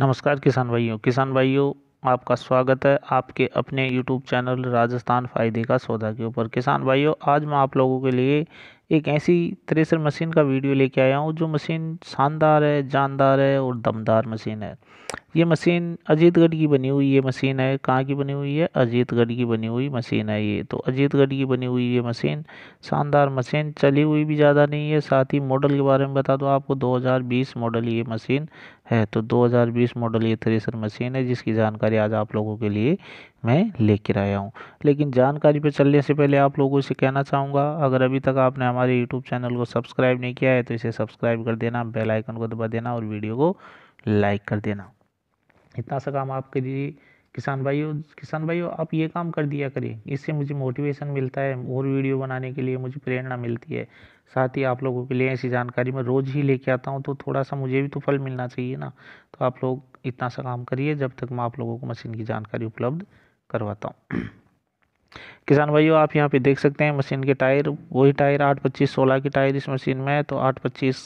नमस्कार किसान भाइयों किसान भाइयों आपका स्वागत है आपके अपने YouTube चैनल राजस्थान फ़ायदे का सौदा के ऊपर किसान भाइयों आज मैं आप लोगों के लिए एक ऐसी थ्रेसर मशीन का वीडियो लेके आया हूँ जो मशीन शानदार है जानदार है और दमदार मशीन है ये मशीन अजीतगढ़ की बनी हुई ये मशीन है कहाँ की बनी हुई है अजीतगढ़ की बनी हुई मशीन है ये तो अजीतगढ़ की बनी हुई ये मशीन शानदार मशीन चली हुई भी ज़्यादा नहीं है साथ ही मॉडल के बारे में बता दो आपको 2020 मॉडल ये मशीन है तो 2020 मॉडल ये थ्रेसर मशीन है जिसकी जानकारी आज आप लोगों के लिए मैं लेकर आया हूँ लेकिन जानकारी पर चलने से पहले आप लोगों से कहना चाहूँगा अगर अभी तक आपने हमारे यूट्यूब चैनल को सब्सक्राइब नहीं किया है तो इसे सब्सक्राइब कर देना बेल आइकन को दबा देना और वीडियो को लाइक कर देना इतना सा काम आप करिए किसान भाइयों किसान भाइयों आप ये काम कर दिया करिए इससे मुझे मोटिवेशन मिलता है और वीडियो बनाने के लिए मुझे प्रेरणा मिलती है साथ ही आप लोगों के लिए ऐसी जानकारी मैं रोज़ ही लेके आता हूँ तो थोड़ा सा मुझे भी तो फल मिलना चाहिए ना तो आप लोग इतना सा काम करिए जब तक मैं आप लोगों को मशीन की जानकारी उपलब्ध करवाता हूँ किसान भाइयों आप यहाँ पे देख सकते हैं मशीन के टायर वही टायर आठ पच्चीस सोलह की टायर इस मशीन में है तो आठ पच्चीस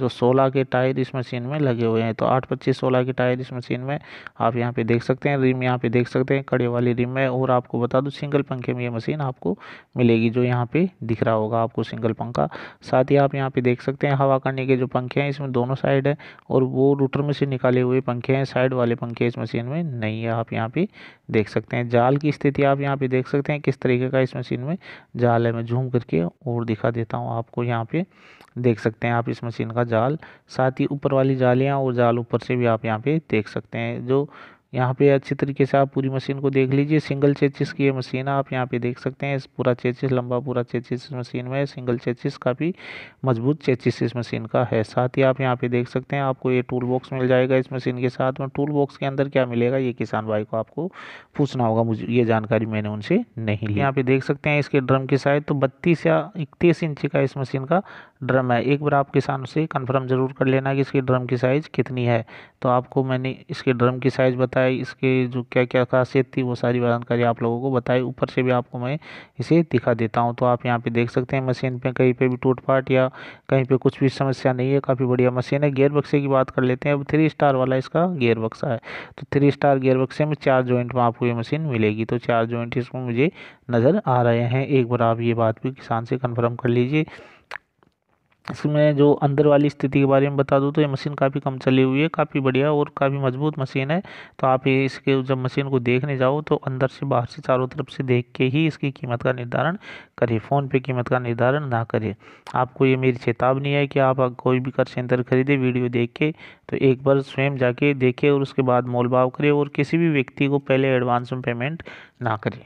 जो 16 के टायर इस मशीन में लगे हुए हैं तो आठ पच्चीस सोलह के टायर इस मशीन में आप यहाँ पे देख सकते हैं रिम यहाँ पे देख सकते हैं कड़े वाली रिम में और आपको बता दूँ सिंगल पंखे में ये मशीन आपको मिलेगी जो यहाँ पे दिख रहा होगा आपको सिंगल पंखा साथ ही आप यहाँ पे देख सकते हैं हवा करने के जो पंखे हैं इसमें दोनों साइड है और वो रूटर में से निकाले हुए पंखे हैं साइड वाले पंखे इस मशीन में नहीं है आप यहाँ पे देख सकते हैं जाल की स्थिति आप यहाँ पे देख सकते हैं किस तरीके का इस मशीन में जाल है मैं झूम करके और दिखा देता हूँ आपको यहाँ पे देख सकते हैं आप इस मशीन का जाल साथ ही ऊपर वाली जालियाँ और जाल ऊपर से भी आप यहाँ पे देख सकते हैं जो यहाँ पे अच्छी तरीके से आप पूरी मशीन को देख लीजिए सिंगल चेचिस की ये मशीन है आप यहाँ पे देख सकते हैं इस पूरा चेचिस लंबा पूरा चेचिस मशीन में सिंगल चेचिस काफ़ी मजबूत चेचिस इस मशीन का है साथ ही आप यहाँ पे देख सकते हैं आपको ये टूल बॉक्स मिल जाएगा इस मशीन के साथ में टूल बॉक्स के अंदर क्या मिलेगा ये किसान भाई को आपको पूछना होगा मुझे ये जानकारी मैंने उनसे नहीं ली यहाँ पे देख सकते हैं इसके ड्रम की साइज तो बत्तीस या इकतीस इंची का इस मशीन का ड्रम है एक बार आप किसान से कंफर्म ज़रूर कर लेना कि इसकी ड्रम की साइज़ कितनी है तो आपको मैंने इसके ड्रम की साइज़ बताई इसके जो क्या क्या खासियत थी वो सारी जानकारी आप लोगों को बताई ऊपर से भी आपको मैं इसे दिखा देता हूँ तो आप यहाँ पर देख सकते हैं मशीन पर कहीं पर भी टूट पाट या कहीं पर कुछ भी समस्या नहीं है काफ़ी बढ़िया मशीन है गेयर बक्से की बात कर लेते हैं अब थ्री स्टार वाला इसका गेयर बक्सा है तो थ्री स्टार गेयर बक्से में चार जॉइंट में आपको ये मशीन मिलेगी तो चार जॉइंट इसमें मुझे नज़र आ रहे हैं एक बार आप ये बात भी किसान से कन्फर्म कर लीजिए इसमें जो अंदर वाली स्थिति के बारे में बता दूँ तो ये मशीन काफ़ी कम चली हुई है काफ़ी बढ़िया और काफ़ी मजबूत मशीन है तो आप ये इसके जब मशीन को देखने जाओ तो अंदर से बाहर से चारों तरफ से देख के ही इसकी कीमत का निर्धारण करें फ़ोन पे कीमत का निर्धारण ना करें आपको ये मेरी चेतावनी है कि आप कोई भी कर सेंटर खरीदे वीडियो देख के तो एक बार स्वयं जाके देखें और उसके बाद मोल भाव करें और किसी भी व्यक्ति को पहले एडवांस में पेमेंट ना करें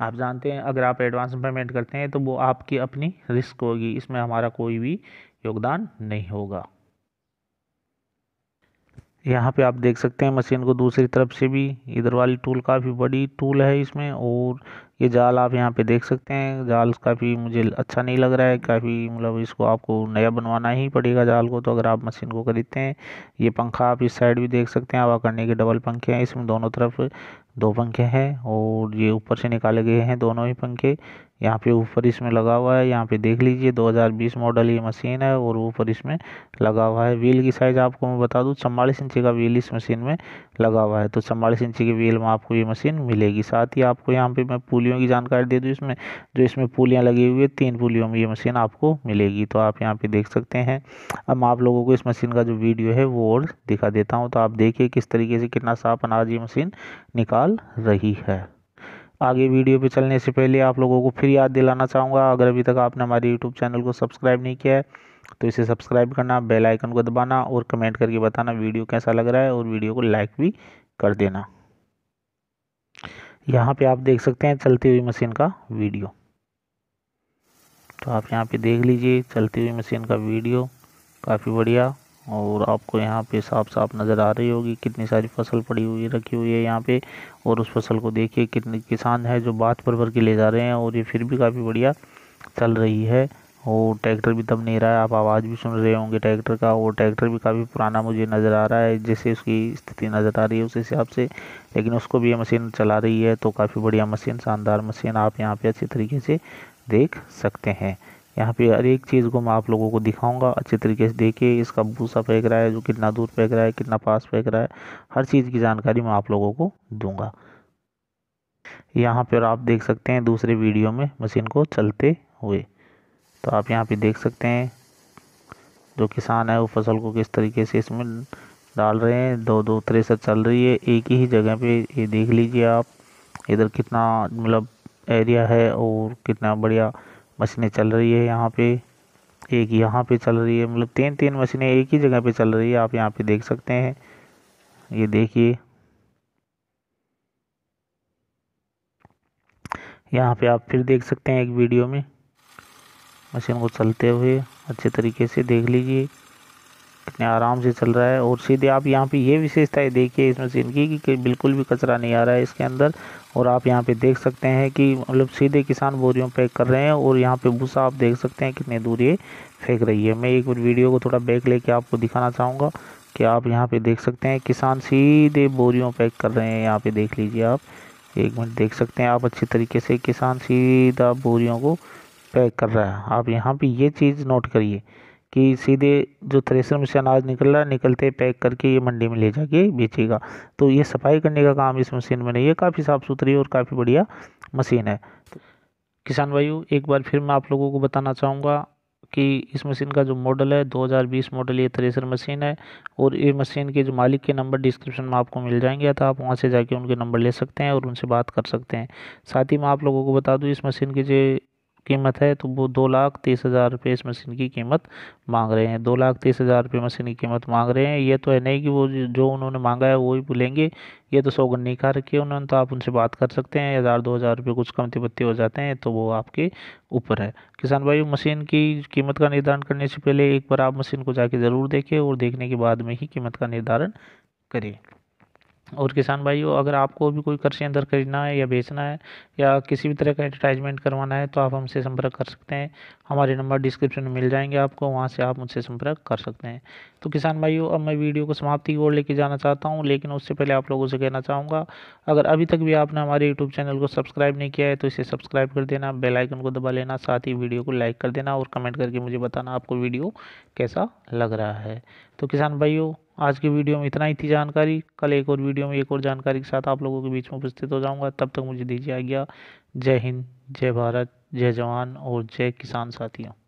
आप जानते हैं अगर आप एडवांस पेमेंट करते हैं तो वो आपकी अपनी रिस्क होगी इसमें हमारा कोई भी योगदान नहीं होगा यहाँ पे आप देख सकते हैं मशीन को दूसरी तरफ से भी इधर वाली टूल काफ़ी बड़ी टूल है इसमें और ये जाल आप यहाँ पे देख सकते हैं जाल काफ़ी मुझे अच्छा नहीं लग रहा है काफ़ी मतलब इसको आपको नया बनवाना ही पड़ेगा जाल को तो अगर आप मशीन को खरीदते हैं ये पंखा आप इस साइड भी देख सकते हैं हवा करने के डबल पंखे हैं इसमें दोनों तरफ दो पंखे हैं और ये ऊपर से निकाले गए हैं दोनों ही पंखे यहाँ पे ऊपर इसमें लगा हुआ है यहाँ पे देख लीजिए 2020 मॉडल ये मशीन है और ऊपर इसमें लगा हुआ है व्हील की साइज़ आपको मैं बता दूँ चम्बालीस इंची का व्हील इस मशीन में लगा हुआ है तो चम्बालीस इंची की व्हील में आपको ये मशीन मिलेगी साथ ही आपको यहाँ पे मैं पुलियों की जानकारी दे दूँ इसमें जो इसमें पुलियाँ लगी हुई है तीन पुलियों में ये मशीन आपको मिलेगी तो आप यहाँ पे देख सकते हैं अब मैं आप लोगों को इस मशीन का जो वीडियो है वो और दिखा देता हूँ तो आप देखिए किस तरीके से कितना साफ अनाज ये मशीन निकाल रही है आगे वीडियो पे चलने से पहले आप लोगों को फिर याद दिलाना चाहूँगा अगर अभी तक आपने हमारे यूट्यूब चैनल को सब्सक्राइब नहीं किया है तो इसे सब्सक्राइब करना बेल आइकन को दबाना और कमेंट करके बताना वीडियो कैसा लग रहा है और वीडियो को लाइक भी कर देना यहाँ पे आप देख सकते हैं चलती हुई मशीन का वीडियो तो आप यहाँ पे देख लीजिए चलती हुई मशीन का वीडियो काफ़ी बढ़िया और आपको यहाँ पे साफ साफ नज़र आ रही होगी कितनी सारी फसल पड़ी हुई रखी हुई है यहाँ पे और उस फसल को देखिए कितने किसान हैं जो बात पर भर के ले जा रहे हैं और ये फिर भी काफ़ी बढ़िया चल रही है और ट्रैक्टर भी दब नहीं रहा है आप आवाज़ भी सुन रहे होंगे ट्रैक्टर का वो ट्रैक्टर भी काफ़ी पुराना मुझे नज़र आ रहा है जैसे उसकी स्थिति नज़र आ रही है उस हिसाब से लेकिन उसको भी ये मशीन चला रही है तो काफ़ी बढ़िया मशीन शानदार मशीन आप यहाँ पे अच्छे तरीके से देख सकते हैं यहाँ पे हर एक चीज़ को मैं आप लोगों को दिखाऊंगा अच्छे तरीके से देखिए इसका भूसा फेंक रहा है जो कितना दूर फेंक रहा है कितना पास फेंक रहा है हर चीज़ की जानकारी मैं आप लोगों को दूंगा यहाँ पर आप देख सकते हैं दूसरे वीडियो में मशीन को चलते हुए तो आप यहाँ पे देख सकते हैं जो किसान है वो फसल को किस तरीके से इसमें डाल रहे हैं दो दो थ्रेसर चल रही है एक ही जगह पे ये देख लीजिए आप इधर कितना मतलब एरिया है और कितना बढ़िया मशीनें चल रही है यहाँ पे एक यहाँ पे चल रही है मतलब तीन तीन मशीनें एक ही जगह पे चल रही है आप यहाँ पे देख सकते हैं ये देखिए यहाँ पे आप फिर देख सकते हैं एक वीडियो में मशीन को चलते हुए अच्छे तरीके से देख लीजिए कितने आराम से चल रहा है और सीधे आप यहाँ पे ये विशेषताएं देखिए इस मशीन की कि बिल्कुल भी कचरा नहीं आ रहा है इसके अंदर और आप यहाँ पे देख सकते हैं कि मतलब सीधे किसान बोरियों पैक कर रहे हैं और यहाँ पे भूसा आप देख सकते हैं कितने दूर ये फेंक रही है मैं एक वीडियो को थोड़ा बैक लेके आपको दिखाना चाहूँगा कि आप यहाँ पे देख सकते हैं किसान सीधे बोरियों पैक कर रहे हैं यहाँ पे देख लीजिए आप एक मिनट देख सकते हैं आप अच्छे तरीके से किसान सीधा बोरियों को तय कर रहा है आप यहाँ पे ये चीज़ नोट करिए कि सीधे जो थ्रेसर में से अनाज निकल रहा है निकलते पैक करके ये मंडी में ले जाके बेचेगा तो ये सफाई करने का काम इस मशीन में नहीं है काफ़ी साफ़ सुथरी और काफ़ी बढ़िया मशीन है किसान भाइयों एक बार फिर मैं आप लोगों को बताना चाहूँगा कि इस मशीन का जो मॉडल है 2020 मॉडल ये थ्रेसर मशीन है और ये मशीन के जो मालिक के नंबर डिस्क्रिप्शन में आपको मिल जाएंगे तो आप वहाँ से जाके उनके नंबर ले सकते हैं और उनसे बात कर सकते हैं साथ ही मैं आप लोगों को बता दूँ इस मशीन के जो कीमत है तो वो दो लाख तीस हज़ार रुपये इस मशीन की कीमत मांग रहे हैं दो लाख तीस हज़ार रुपये मशीन की कीमत मांग रहे हैं ये तो है नहीं कि वो जो उन्होंने मांगा है वो ही बोलेंगे ये तो सौगन्नी खा रखी है उन्होंने तो आप उनसे बात कर सकते हैं हज़ार दो हज़ार रुपये कुछ कमती बत्ती हो जाते हैं तो वो आपके ऊपर है किसान भाई मशीन की कीमत का निर्धारण करने से पहले एक बार आप मशीन को जाके ज़रूर देखें और देखने के बाद में ही कीमत का निर्धारण करें और किसान भाइयों अगर आपको भी कोई कृषि यंत्र खरीदना है या बेचना है या किसी भी तरह का एडवर्टाइजमेंट करवाना है तो आप हमसे संपर्क कर सकते हैं हमारे नंबर डिस्क्रिप्शन में मिल जाएंगे आपको वहाँ से आप मुझसे संपर्क कर सकते हैं तो किसान भाइयों अब मैं वीडियो को समाप्ति की ओर लेके जाना चाहता हूँ लेकिन उससे पहले आप लोगों से कहना चाहूँगा अगर अभी तक भी आपने हमारे यूट्यूब चैनल को सब्सक्राइब नहीं किया है तो इसे सब्सक्राइब कर देना बेलाइकन को दबा लेना साथ ही वीडियो को लाइक कर देना और कमेंट करके मुझे बताना आपको वीडियो कैसा लग रहा है तो किसान भाइयों आज के वीडियो में इतना ही थी जानकारी कल एक और वीडियो में एक और जानकारी के साथ आप लोगों के बीच में उपस्थित हो जाऊंगा तब तक मुझे दीजिए आज्ञा जय हिंद जय भारत जय जवान और जय किसान साथियों